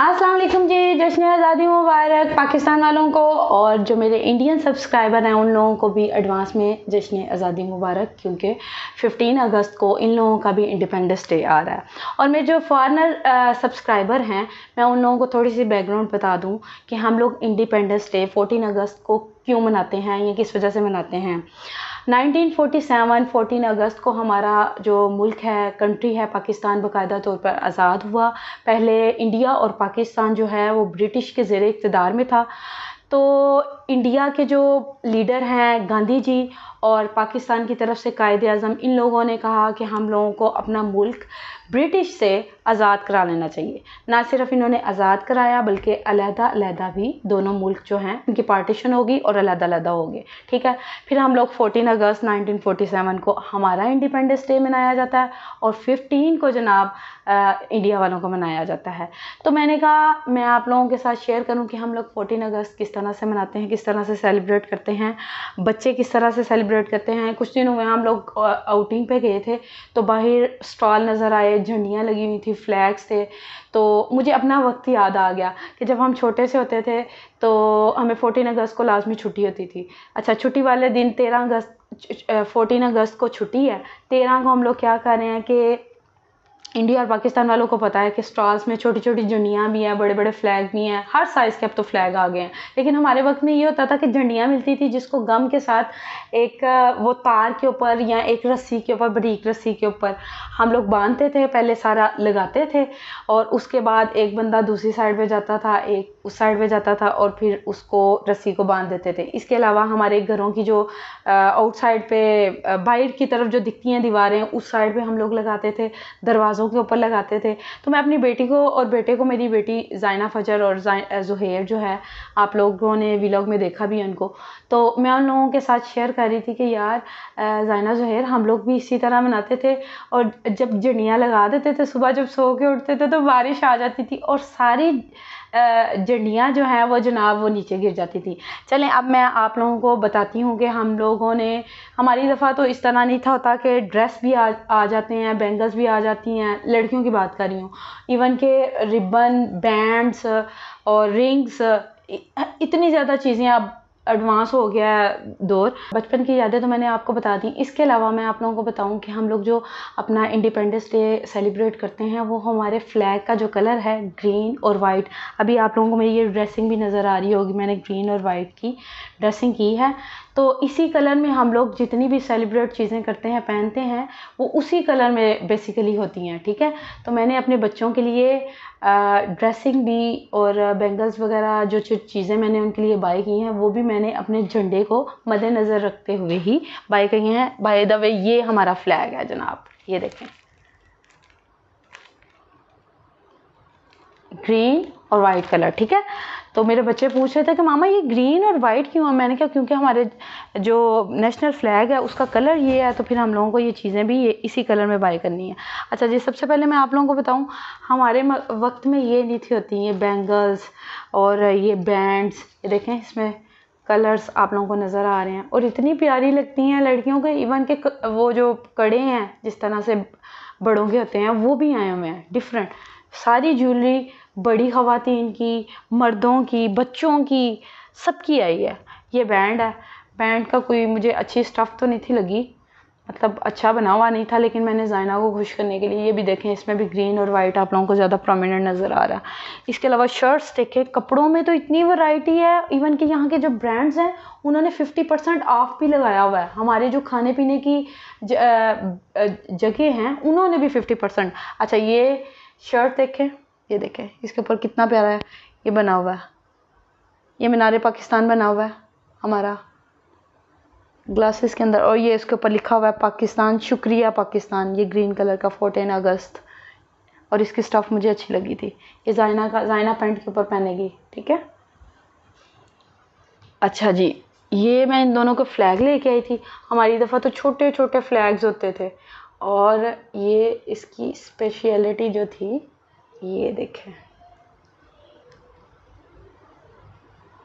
वालेकुम जी जश्न आज़ादी मुबारक पाकिस्तान वालों को और जो मेरे इंडियन सब्सक्राइबर हैं उन लोगों को भी एडवांस में जश्न आज़ादी मुबारक क्योंकि 15 अगस्त को इन लोगों का भी इंडिपेंडेंस डे आ रहा है और मेरे जो फॉरेनर सब्सक्राइबर हैं मैं उन लोगों को थोड़ी सी बैकग्राउंड बता दूँ कि हम लोग इंडिपेंडेंस डे फोटीन अगस्त को क्यों मनाते हैं या किस वजह से मनाते हैं 1947 14 अगस्त को हमारा जो मुल्क है कंट्री है पाकिस्तान बाकायदा तौर पर आज़ाद हुआ पहले इंडिया और पाकिस्तान जो है वो ब्रिटिश के ज़ेर इकतदार में था तो इंडिया के जो लीडर हैं गांधी जी और पाकिस्तान की तरफ से कायद अज़म इन लोगों ने कहा कि हम लोगों को अपना मुल्क ब्रिटिश से आज़ाद करा लेना चाहिए ना सिर्फ इन्होंने आज़ाद कराया बल्कि अलहदा अलहदा भी दोनों मुल्क जो हैं उनकी पार्टीशन होगी और अलहदा अलहदा होगी ठीक है फिर हम लोग 14 अगस्त 1947 को हमारा इंडिपेंडेंस डे मनाया जाता है और 15 को जनाब आ, इंडिया वालों को मनाया जाता है तो मैंने कहा मैं आप लोगों के साथ शेयर करूँ कि हम लोग फोर्टीन अगस्त किस तरह से मनाते हैं किस तरह से सेलिब्रेट करते हैं बच्चे किस तरह से सेलिब्रेट सेलिब्रेट करते हैं कुछ दिन हुए हम लोग आउटिंग पे गए थे तो बाहर स्टॉल नज़र आए झंडियाँ लगी हुई थी फ्लैग्स थे तो मुझे अपना वक्त याद आ गया कि जब हम छोटे से होते थे तो हमें फ़ोटीन अगस्त को लाजमी छुट्टी होती थी अच्छा छुट्टी वाले दिन तेरह अगस्त फोटीन अगस्त को छुट्टी है तेरह को हम लोग क्या कर रहे हैं कि इंडिया और पाकिस्तान वालों को पता है कि स्टॉल्स में छोटी छोटी झंडियाँ भी हैं बड़े बड़े फ्लैग भी हैं हर साइज़ के अब तो फ्लैग आ गए हैं लेकिन हमारे वक्त में ये होता था कि झंडियाँ मिलती थी जिसको गम के साथ एक वो तार के ऊपर या एक रस्सी के ऊपर एक रस्सी के ऊपर हम लोग बांधते थे पहले सारा लगाते थे और उसके बाद एक बंदा दूसरी साइड पर जाता था एक उस साइड पर जाता था और फिर उसको रस्सी को बांध देते थे इसके अलावा हमारे घरों की जो आउटसाइड पे बाहर की तरफ जो दिखती हैं दीवारें उस साइड पर हम लोग लगाते थे दरवाज़ों कागज़ों के ऊपर लगाते थे तो मैं अपनी बेटी को और बेटे को मेरी बेटी जाइना फजर और जुहेर जो है आप लोगों ने व्लॉग में देखा भी उनको तो मैं उन लोगों के साथ शेयर कर रही थी कि यार जाइना जहेर हम लोग भी इसी तरह मनाते थे और जब जड़ियाँ लगा देते थे सुबह जब सो के उठते थे तो बारिश आ जाती थी और सारी जंडियाँ जो हैं वो जनाब वो नीचे गिर जाती थी चलें अब मैं आप लोगों को बताती हूँ कि हम लोगों ने हमारी दफ़ा तो इस तरह नहीं था होता कि ड्रेस भी आ आ जाते हैं बैंगल्स भी आ जाती हैं लड़कियों की बात कर रही हूँ इवन के रिबन बैंड्स और रिंग्स इतनी ज़्यादा चीज़ें अब एडवांस हो गया है दौर बचपन की यादें तो मैंने आपको बता दी इसके अलावा मैं आप लोगों को बताऊं कि हम लोग जो अपना इंडिपेंडेंस डे सेलिब्रेट करते हैं वो हमारे फ्लैग का जो कलर है ग्रीन और वाइट अभी आप लोगों को मेरी ये ड्रेसिंग भी नज़र आ रही होगी मैंने ग्रीन और वाइट की ड्रेसिंग की है तो इसी कलर में हम लोग जितनी भी सेलिब्रेट चीज़ें करते हैं पहनते हैं वो उसी कलर में बेसिकली होती हैं ठीक है तो मैंने अपने बच्चों के लिए ड्रेसिंग भी और बैंगल्स वगैरह जो चीज़ें मैंने उनके लिए बाय की हैं वो भी मैंने अपने झंडे को मद्देनज़र रखते हुए ही बाय की हैं बाय द वे ये हमारा फ्लैग है जनाब ये देखें ग्रीन और वाइट कलर ठीक है तो मेरे बच्चे पूछ रहे थे कि मामा ये ग्रीन और वाइट क्यों है मैंने कहा क्योंकि हमारे जो नेशनल फ्लैग है उसका कलर ये है तो फिर हम लोगों को ये चीज़ें भी ये इसी कलर में बाई करनी है अच्छा जी सबसे पहले मैं आप लोगों को बताऊँ हमारे वक्त में ये नहीं थी होती ये बैंगल्स और ये बैंड्स ये देखें इसमें कलर्स आप लोगों को नज़र आ रहे हैं और इतनी प्यारी लगती हैं लड़कियों के इवन के वो जो कड़े हैं जिस तरह से बड़ों के होते हैं वो भी आए हुए हैं डिफरेंट सारी ज्वेलरी बड़ी ख़वातीन की मर्दों की बच्चों की सबकी आई है ये बैंड है बैंड का कोई मुझे अच्छी स्टफ़ तो नहीं थी लगी मतलब अच्छा बना हुआ नहीं था लेकिन मैंने जाइना को खुश करने के लिए ये भी देखें इसमें भी ग्रीन और वाइट आप लोगों को ज़्यादा प्रोमिनेंट नज़र आ रहा है इसके अलावा शर्ट्स देखें कपड़ों में तो इतनी वैरायटी है इवन कि यहाँ के जो ब्रांड्स हैं उन्होंने 50 परसेंट ऑफ भी लगाया हुआ है हमारे जो खाने पीने की जगह हैं उन्होंने भी फिफ्टी परसेंट अच्छा ये शर्ट देखें ये देखें इसके ऊपर कितना प्यारा है ये बना हुआ है ये मीनार पाकिस्तान बना हुआ है हमारा ग्लासेस के अंदर और ये इसके ऊपर लिखा हुआ है पाकिस्तान शुक्रिया पाकिस्तान ये ग्रीन कलर का फोर्टीन अगस्त और इसकी स्टफ़ मुझे अच्छी लगी थी ये जायना का जायना पैंट के ऊपर पहनेगी ठीक है अच्छा जी ये मैं इन दोनों को फ्लैग लेके आई थी हमारी दफ़ा तो छोटे छोटे फ्लैग्स होते थे और ये इसकी स्पेशलिटी जो थी ये देखें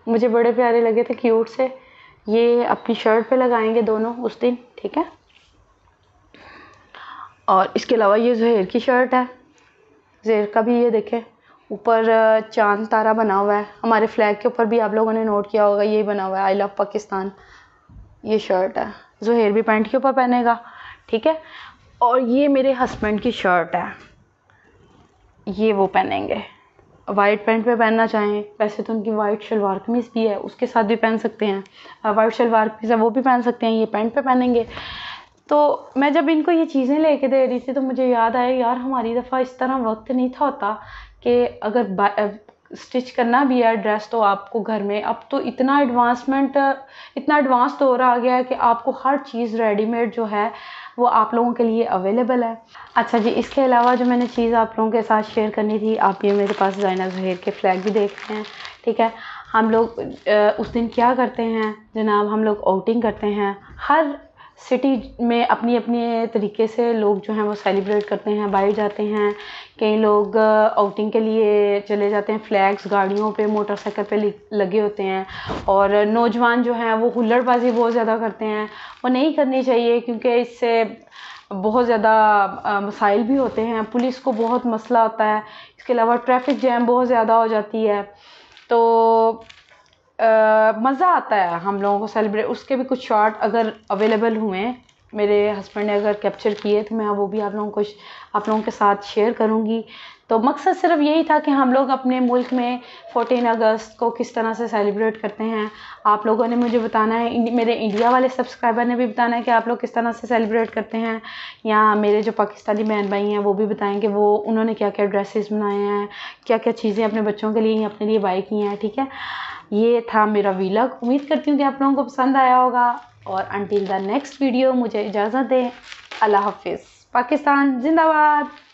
मुझे बड़े प्यारे लगे थे क्यूट से ये अपनी शर्ट पे लगाएंगे दोनों उस दिन ठीक है और इसके अलावा ये जहर की शर्ट है जहर का भी ये देखें ऊपर चांद तारा बना हुआ है हमारे फ्लैग के ऊपर भी आप लोगों ने नोट किया होगा ये बना हुआ है आई लव पाकिस्तान ये शर्ट है जहेर भी पैंट के ऊपर पहनेगा ठीक है और ये मेरे हस्बैंड की शर्ट है ये वो पहनेंगे वाइट पैंट पे पहनना चाहें वैसे तो उनकी वाइट शलवार कमीज़ भी है उसके साथ भी पहन सकते हैं वाइट शलवार कमीज़ है वो भी पहन सकते हैं ये पैंट पे पहनेंगे तो मैं जब इनको ये चीज़ें लेके दे रही थी तो मुझे याद आया यार हमारी दफ़ा इस तरह वक्त नहीं था होता कि अगर स्टिच करना भी है ड्रेस तो आपको घर में अब तो इतना एडवांसमेंट इतना एडवांस दौर आ गया है कि आपको हर चीज़ रेडीमेड जो है वो आप लोगों के लिए अवेलेबल है अच्छा जी इसके अलावा जो मैंने चीज़ आप लोगों के साथ शेयर करनी थी आप ये मेरे पास जायना जहेर के फ्लैग भी देख रहे हैं ठीक है हम लोग उस दिन क्या करते हैं जनाब हम लोग आउटिंग करते हैं हर सिटी में अपनी अपने तरीक़े से लोग जो हैं वो सेलिब्रेट करते हैं बाहर जाते हैं कई लोग आउटिंग के लिए चले जाते हैं फ्लैग्स गाड़ियों पे मोटरसाइकिल पे लगे होते हैं और नौजवान जो हैं वो हुल्लड़बाज़ी बहुत ज़्यादा करते हैं वो नहीं करनी चाहिए क्योंकि इससे बहुत ज़्यादा मसाइल भी होते हैं पुलिस को बहुत मसला होता है इसके अलावा ट्रैफिक जैम बहुत ज़्यादा हो जाती है तो मज़ा आता है हम लोगों को सेलिब्रेट उसके भी कुछ शॉट अगर अवेलेबल हुए मेरे हस्बैंड ने अगर कैप्चर किए तो मैं वो भी आप लोगों को आप लोगों के साथ शेयर करूँगी तो मकसद सिर्फ यही था कि हम लोग अपने मुल्क में 14 अगस्त को किस तरह से सेलिब्रेट करते हैं आप लोगों ने मुझे बताना है मेरे इंडिया वाले सब्सक्राइबर ने भी बताना है कि आप लोग किस तरह से सेलिब्रेट करते हैं या मेरे जो पाकिस्तानी बहन भाई हैं वो भी बताएं कि वो उन्होंने क्या क्या ड्रेसेस बनाए हैं क्या क्या चीज़ें अपने बच्चों के लिए या अपने लिए बाई की हैं ठीक है ये था मेरा वीलग उम्मीद करती हूँ कि आप लोगों को पसंद आया होगा और अनटिल द नेक्स्ट वीडियो मुझे इजाज़त दें अल्लाह हाफिज़ पाकिस्तान जिंदाबाद